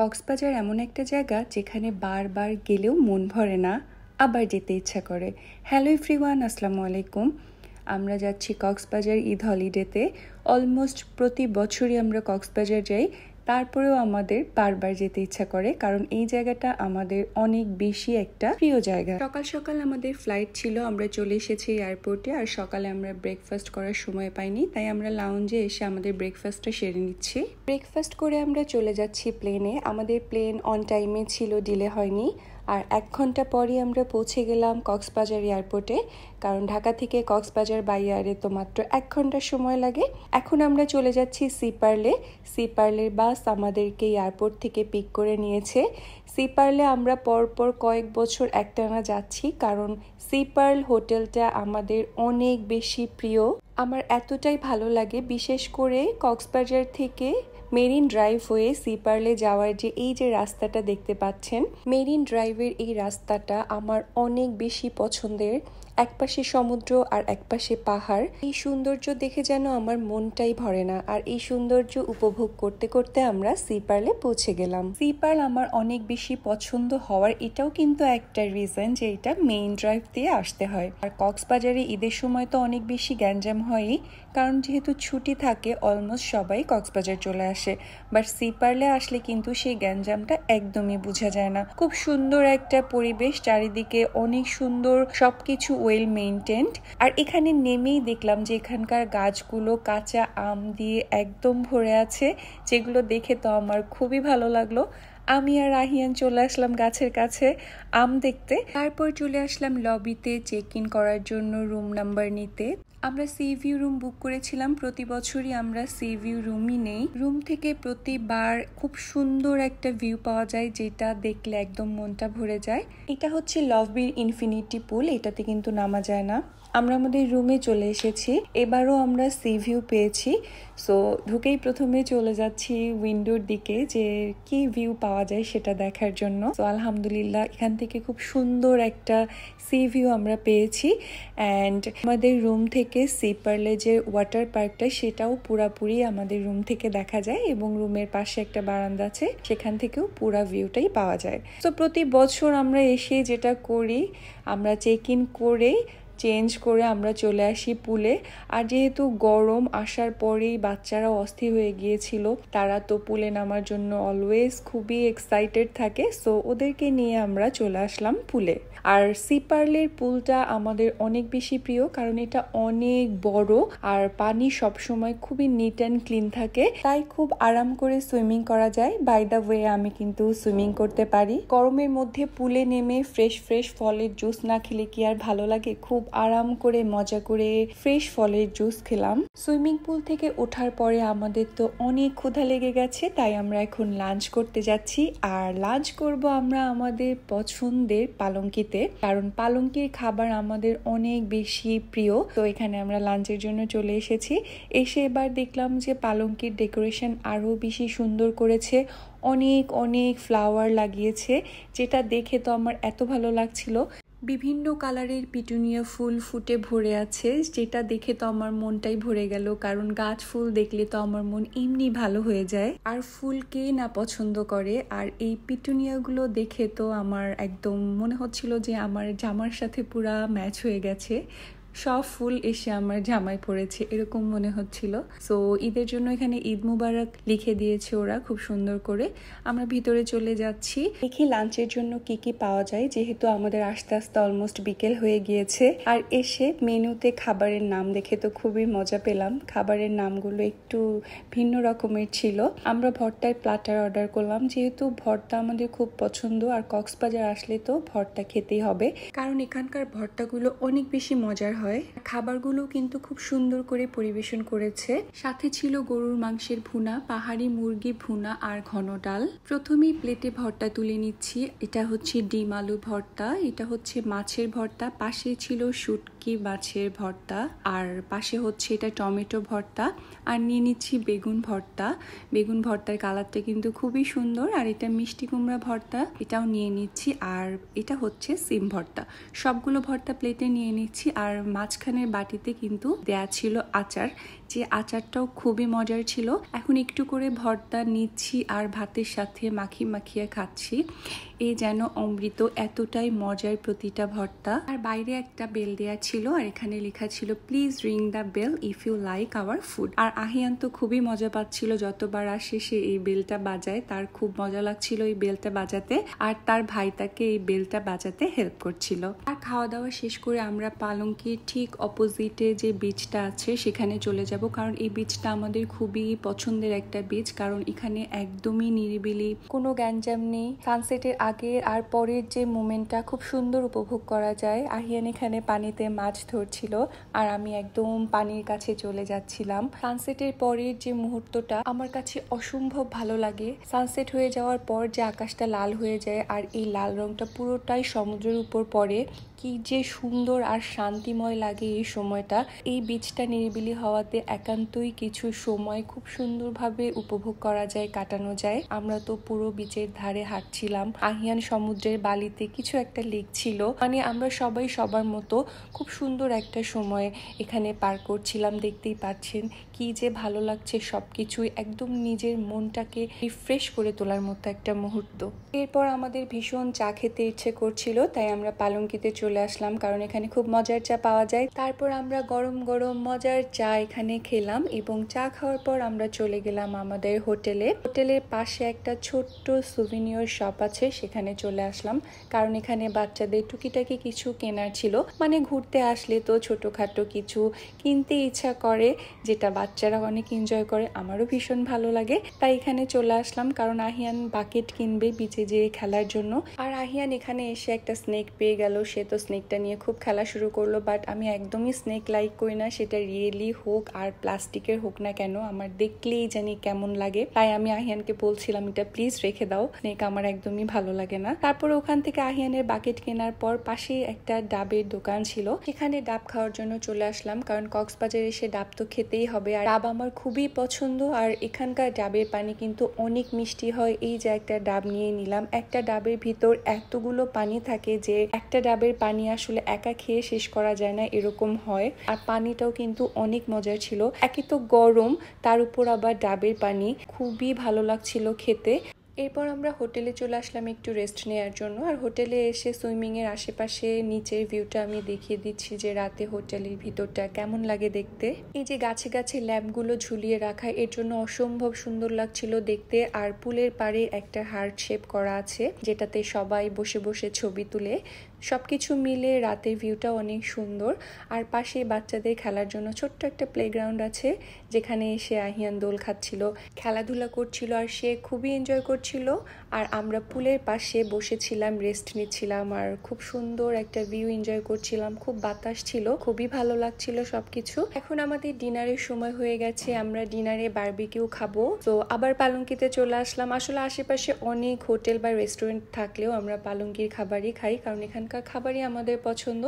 কক্সবাজার এমন একটা জায়গা যেখানে বারবার গেলেও মন ভরে না আবার যেতে ইচ্ছা করে হ্যালো ওয়ান আসসালামু আলাইকুম আমরা যাচ্ছি কক্সবাজার ঈদ হলিডেতে অলমোস্ট প্রতি বছরই আমরা কক্সবাজার যাই তারপরেও আমাদের বারবার যেতে ইচ্ছা করে কারণ এই জায়গাটা আমাদের অনেক বেশি একটা প্রিয় জায়গা সকাল সকাল আমাদের ফ্লাইট ছিল আমরা চলে এসেছি এয়ারপোর্টে আর সকালে আমরা ব্রেকফাস্ট করার সময় পাইনি তাই আমরা লাউঞ্জে এসে আমাদের ব্রেকফাস্টটা সেরে নিচ্ছি ব্রেকফাস্ট করে আমরা চলে যাচ্ছি প্লেনে আমাদের প্লেন অন টাইমে ছিল ডিলে হয়নি আর এক ঘন্টা পরই আমরা পৌঁছে গেলাম কক্সবাজার এয়ারপোর্টে কারণ ঢাকা থেকে কক্সবাজার বাই এয়ারে তো মাত্র এক ঘন্টা সময় লাগে এখন আমরা চলে যাচ্ছি সিপার্লে সিপার্লের বাস আমাদেরকে এয়ারপোর্ট থেকে পিক করে নিয়েছে সিপার্লে আমরা পরপর কয়েক বছর একটানা যাচ্ছি কারণ সিপার্ল হোটেলটা আমাদের অনেক বেশি প্রিয় আমার এতটাই ভালো লাগে বিশেষ করে কক্সবাজার থেকে মেরিন ড্রাইভ হয়ে সিপার্লে যাওয়ার যে এই যে রাস্তাটা দেখতে পাচ্ছেন মেরিন ড্রাইভের এই রাস্তাটা আমার অনেক বেশি পছন্দের একপাশে সমুদ্র আর একপাশে পাহাড় এই সৌন্দর্য দেখে যেন আমার মনটাই ভরে না আর এই সৌন্দর্য উপভোগ করতে করতে আমরা সি পার্লে পৌঁছে গেলাম সি পার্ল আমার অনেক বেশি পছন্দ হওয়ার এটাও কিন্তু একটা রিজন যে এটা মেইন ড্রাইভ দিয়ে আসতে হয় আর কক্সবাজারে ঈদের সময় তো অনেক বেশি গ্যাঞ্জাম হয়ই কারণ যেহেতু ছুটি থাকে অলমোস্ট সবাই কক্সবাজার চলে আসে বাট সি পার্লে আসলে কিন্তু সেই গ্যাঞ্জামটা একদমই বোঝা যায় না খুব সুন্দর একটা পরিবেশ চারিদিকে অনেক সুন্দর সবকিছু ওয়েল মেনটেন্ড আর এখানে নেমেই দেখলাম যে এখানকার গাছগুলো কাঁচা আম দিয়ে একদম ভরে আছে যেগুলো দেখে তো আমার খুবই ভালো লাগলো আমি আর রাহিয়ান চলে আসলাম গাছের কাছে আম দেখতে তারপর চলে আসলাম লবিতে চেক ইন করার জন্য রুম নাম্বার নিতে আমরা সি ভিউ রুম বুক করেছিলাম প্রতি বছরই আমরা সি ভিউ রুমই নেই রুম থেকে প্রতিবার খুব সুন্দর একটা ভিউ পাওয়া যায় যেটা দেখলে একদম মনটা ভরে যায় এটা হচ্ছে লভবির ইনফিনিটি পুল এটাতে কিন্তু নামা যায় না আমরা আমাদের রুমে চলে এসেছি এবারও আমরা সি ভিউ পেয়েছি সো ঢুকেই প্রথমে চলে যাচ্ছি উইন্ডোর দিকে যে কি ভিউ পাওয়া যায় সেটা দেখার জন্য সো আলহামদুলিল্লাহ এখান থেকে খুব সুন্দর একটা সি ভিউ আমরা পেয়েছি অ্যান্ড আমাদের রুম থেকে সিপারলে যে ওয়াটার পার্কটা সেটাও পুরাপুরি আমাদের রুম থেকে দেখা যায় এবং রুমের পাশে একটা বারান্দা আছে সেখান থেকেও পুরা ভিউটাই পাওয়া যায় তো প্রতি বছর আমরা এসে যেটা করি আমরা চেক ইন করে চেঞ্জ করে আমরা চলে আসি পুলে আর যেহেতু গরম আসার পরেই বাচ্চারা অস্থির হয়ে গিয়েছিল তারা তো পুলে নামার জন্য অলওয়েজ খুবই এক্সাইটেড থাকে সো ওদেরকে নিয়ে আমরা চলে আসলাম পুলে আর সিপার্লের পুলটা আমাদের অনেক বেশি প্রিয় কারণ এটা অনেক বড় আর পানি সবসময় খুবই নিট অ্যান্ড ক্লিন থাকে তাই খুব আরাম করে সুইমিং করা যায় বাই দ্য ওয়ে আমি কিন্তু সুইমিং করতে পারি গরমের মধ্যে পুলে নেমে ফ্রেশ ফ্রেশ ফলের জুস না খেলে কি আর ভালো লাগে খুব আরাম করে মজা করে ফ্রেশ ফলের জুস খেলাম সুইমিং পুল থেকে ওঠার পরে আমাদের তো অনেক ক্ষুধা লেগে গেছে তাই আমরা এখন লাঞ্চ করতে যাচ্ছি আর লাঞ্চ করব আমরা আমাদের পছন্দের পালঙ্কিতে কারণ পালঙ্কির খাবার আমাদের অনেক বেশি প্রিয় তো এখানে আমরা লাঞ্চের জন্য চলে এসেছি এসে এবার দেখলাম যে পালঙ্কির ডেকোরেশন আরও বেশি সুন্দর করেছে অনেক অনেক ফ্লাওয়ার লাগিয়েছে যেটা দেখে তো আমার এত ভালো লাগছিল বিভিন্ন কালারের পিটুনিয়া ফুল ফুটে ভরে আছে যেটা দেখে তো আমার মনটাই ভরে গেল কারণ গাছ ফুল দেখলে তো আমার মন এমনি ভালো হয়ে যায় আর ফুল কে না পছন্দ করে আর এই পিটুনিয়াগুলো দেখে তো আমার একদম মনে হচ্ছিল যে আমার জামার সাথে পুরা ম্যাচ হয়ে গেছে সব ফুল এসে আমার জামায় পড়েছে এরকম মনে হচ্ছিল সো ঈদের জন্য এখানে ঈদ মুবারক লিখে দিয়েছে ওরা খুব সুন্দর করে আমরা ভিতরে চলে যাচ্ছি দেখি লাঞ্চের জন্য কি কি পাওয়া যায় যেহেতু আমাদের আস্তে আস্তে অলমোস্ট বিকেল হয়ে গিয়েছে আর এসে মেনুতে খাবারের নাম দেখে তো খুবই মজা পেলাম খাবারের নামগুলো একটু ভিন্ন রকমের ছিল আমরা ভর্তায় প্লাটার অর্ডার করলাম যেহেতু ভর্তা আমাদের খুব পছন্দ আর কক্সবাজার আসলে তো ভর্তা খেতেই হবে কারণ এখানকার ভর্তাগুলো অনেক বেশি মজার হয় হয় খাবারগুলো কিন্তু খুব সুন্দর করে পরিবেশন করেছে সাথে ছিল গরুর মাংসের ভুনা পাহাড়ি মুরগি ভুনা আর ঘন ডাল প্রথমেই প্লেটে ভর্তা তুলে নিচ্ছি এটা হচ্ছে ডিম আলু ভর্তা এটা হচ্ছে মাছের ভর্তা পাশে ছিল শুট কি মাছের ভর্তা আর পাশে হচ্ছে এটা টমেটো ভর্তা আর নিয়ে নিচ্ছি বেগুন ভর্তা বেগুন ভর্তার কালারটা কিন্তু খুবই সুন্দর আর এটা মিষ্টি কুমড়া ভর্তা এটাও নিয়ে নিচ্ছি আর এটা হচ্ছে সিম ভর্তা সবগুলো ভর্তা প্লেটে নিয়ে নিচ্ছি আর মাঝখানের বাটিতে কিন্তু দেয়া ছিল আচার যে আচারটাও খুবই মজার ছিল এখন একটু করে ভর্তা নিচ্ছি আর ভাতের সাথে মাখি মাখিয়ে খাচ্ছি এ যেন অমৃত এতটাই মজার প্রতিটা ভর্তা আর বাইরে একটা বেল দেয়া ছিল আর এখানে লেখা ছিল please ring the bell if you like our food আর আহিয়ান তো খুবই মজা পাচ্ছিল যতবার আসে সে এই বেলটা বাজায় তার খুব মজা লাগছিল এই বেলটা বাজাতে আর তার ভাই তাকে এই বেলটা বাজাতে হেল্প করছিল আর খাওয়া দাওয়া শেষ করে আমরা পালঙ্কির ঠিক অপোজিটে যে বিচটা আছে সেখানে চলে যাব যাব কারণ এই বীজটা আমাদের খুবই পছন্দের একটা বীজ কারণ এখানে একদমই নিরিবিলি কোনো গ্যাঞ্জাম নেই সানসেটের আগে আর পরের যে মোমেন্টটা খুব সুন্দর উপভোগ করা যায় আহিয়ান এখানে পানিতে মাছ ধরছিল আর আমি একদম পানির কাছে চলে যাচ্ছিলাম সানসেটের পরের যে মুহূর্তটা আমার কাছে অসম্ভব ভালো লাগে সানসেট হয়ে যাওয়ার পর যে আকাশটা লাল হয়ে যায় আর এই লাল রংটা পুরোটাই সমুদ্রের উপর পড়ে কি যে সুন্দর আর শান্তিময় লাগে এই সময়টা এই বীচটা নিরিবিলি হওয়াতে একান্তই কিছু সময় খুব সুন্দরভাবে উপভোগ করা যায় কাটানো যায় আমরা তো পুরো বিচের ধারে হাঁটছিলাম আহিয়ান সমুদ্রের বালিতে কিছু একটা লিখছিল মানে আমরা সবাই সবার মতো খুব সুন্দর একটা সময় এখানে পার করছিলাম দেখতেই পাচ্ছেন কি যে ভালো লাগছে সব কিছুই একদম নিজের মনটাকে রিফ্রেশ করে তোলার মতো একটা মুহূর্ত এরপর আমাদের ভীষণ চা খেতে ইচ্ছে করছিল তাই আমরা পালঙ্কিতে চলে চলে আসলাম কারণ এখানে খুব মজার চা পাওয়া যায় তারপর আমরা গরম গরম মজার চা এখানে খেলাম এবং চা খাওয়ার পর আমরা চলে গেলাম আমাদের হোটেলে হোটেলের পাশে একটা ছোট্ট সুভিনিয়র শপ আছে সেখানে চলে আসলাম কারণ এখানে বাচ্চাদের টুকিটাকি কিছু কেনার ছিল মানে ঘুরতে আসলে তো ছোটোখাটো কিছু কিনতে ইচ্ছা করে যেটা বাচ্চারা অনেক এনজয় করে আমারও ভীষণ ভালো লাগে তাই এখানে চলে আসলাম কারণ আহিয়ান বাকেট কিনবে বিচে যেয়ে খেলার জন্য আর আহিয়ান এখানে এসে একটা স্নেক পেয়ে গেল সে তো স্নেকটা নিয়ে খুব খেলা শুরু করলো বাট আমি একদমই স্নেক লাইক করি না সেটা রিয়েলি হোক আর প্লাস্টিকের হোক না কেন আমার দেখলেই জানি কেমন লাগে তাই আমি আহিয়ানকে বলছিলাম এটা প্লিজ রেখে দাও স্নেক আমার একদমই ভালো লাগে না তারপর ওখান থেকে আহিয়ানের বাকেট কেনার পর পাশে একটা ডাবের দোকান ছিল সেখানে ডাব খাওয়ার জন্য চলে আসলাম কারণ কক্সবাজারে এসে ডাব তো খেতেই হবে আর ডাব আমার খুবই পছন্দ আর এখানকার ডাবের পানি কিন্তু অনেক মিষ্টি হয় এই যে একটা ডাব নিয়ে নিলাম একটা ডাবের ভিতর এতগুলো পানি থাকে যে একটা ডাবের পানি পানি আসলে একা খেয়ে শেষ করা যায় না এরকম হয় আর পানিটাও কিন্তু অনেক মজার ছিল একই তো গরম তার উপর আবার ডাবের পানি খুবই ভালো লাগছিল খেতে এরপর আমরা হোটেলে চলে আসলাম একটু রেস্ট নেওয়ার জন্য আর হোটেলে এসে সুইমিংয়ের আশেপাশে নিচের ভিউটা আমি দেখিয়ে দিচ্ছি যে রাতে হোটেলের ভিতরটা কেমন লাগে দেখতে এই যে গাছে গাছে ল্যাম্পগুলো ঝুলিয়ে রাখা এর জন্য অসম্ভব সুন্দর লাগছিল দেখতে আর পুলের পাড়ে একটা হার্ট শেপ করা আছে যেটাতে সবাই বসে বসে ছবি তুলে সব কিছু মিলে রাতের ভিউটা অনেক সুন্দর আর পাশে বাচ্চাদের খেলার জন্য ছোট্ট একটা প্লেগ্রাউন্ড আছে যেখানে সে আহিয়ান দোল খাচ্ছিল খেলাধুলা করছিল আর সে খুবই এনজয় করছিল আর আমরা পুলের পাশে বসেছিলাম রেস্ট নিচ্ছিলাম আর খুব সুন্দর একটা ভিউ এনজয় করছিলাম খুব বাতাস ছিল খুবই ভালো লাগছিল সবকিছু এখন আমাদের ডিনারের সময় হয়ে গেছে আমরা ডিনারে বার্বিকিউ খাবো তো আবার পালঙ্কিতে চলে আসলাম আসলে আশেপাশে অনেক হোটেল বা রেস্টুরেন্ট থাকলেও আমরা পালঙ্কির খাবারই খাই কারণ এখানকার খাবারই আমাদের পছন্দ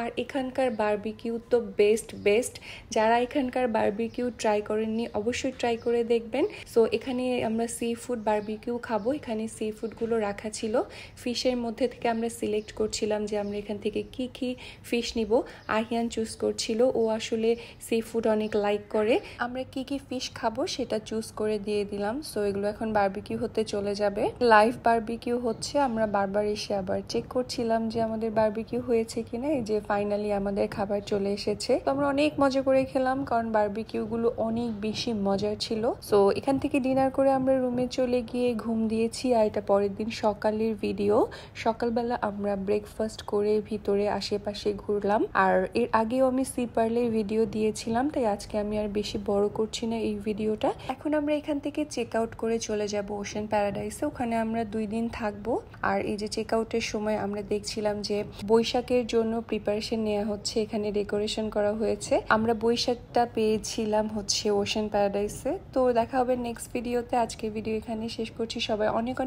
আর এখানকার বার্বিকিউ তো বেস্ট বেস্ট যারা এখানকার বার্বিকিউ ট্রাই করেননি অবশ্যই ট্রাই করে দেখবেন সো এখানে আমরা সি ফুড বার্বিকিউ খাবো এখানে সি ফুডগুলো রাখা ছিল ফিশের মধ্যে থেকে আমরা সিলেক্ট করছিলাম যে আমরা এখান থেকে কি কি ফিশ নিব আহিয়ান চুজ করছিল ও আসলে সি ফুড অনেক লাইক করে আমরা কি কি ফিশ খাবো সেটা চুজ করে দিয়ে দিলাম সো এগুলো এখন বার্বিকিউ হতে চলে যাবে লাইভ বার্বিকিউ হচ্ছে আমরা বারবার এসে আবার চেক করছিলাম যে আমাদের বার্বিকিউ হয়েছে কিনা এই যে ফাইনালি আমাদের খাবার চলে এসেছে তো আমরা অনেক মজা করে খেলাম কারণ বার্বিকিউগুলো অনেক বেশি মজার ছিল সো এখান থেকে ডিনার করে আমরা রুমে চলে গিয়ে ঘুম দিয়েছি আর এটা পরের দিন সকালের ভিডিও সকালবেলা আমরা ব্রেকফাস্ট করে ভিতরে আশেপাশে ঘুরলাম আর এর আগেও আমি সি পার্লের ভিডিও দিয়েছিলাম তাই আজকে আমি আর বেশি বড় করছি না এই ভিডিওটা এখন আমরা এখান থেকে চেক আউট করে চলে যাব ওশান প্যারাডাইসে ওখানে আমরা দুই দিন থাকবো আর এই যে চেক আউটের সময় আমরা দেখছিলাম যে বৈশাখের জন্য প্রিপারেশন নেওয়া হচ্ছে এখানে ডেকোরেশন করা হয়েছে আমরা বৈশাখটা পেয়েছিলাম হচ্ছে ওশান প্যারাডাইসে তো দেখা হবে নেক্সট ভিডিওতে আজকে ভিডিও এখানে শেষ করছি সবাই অনেক অনেক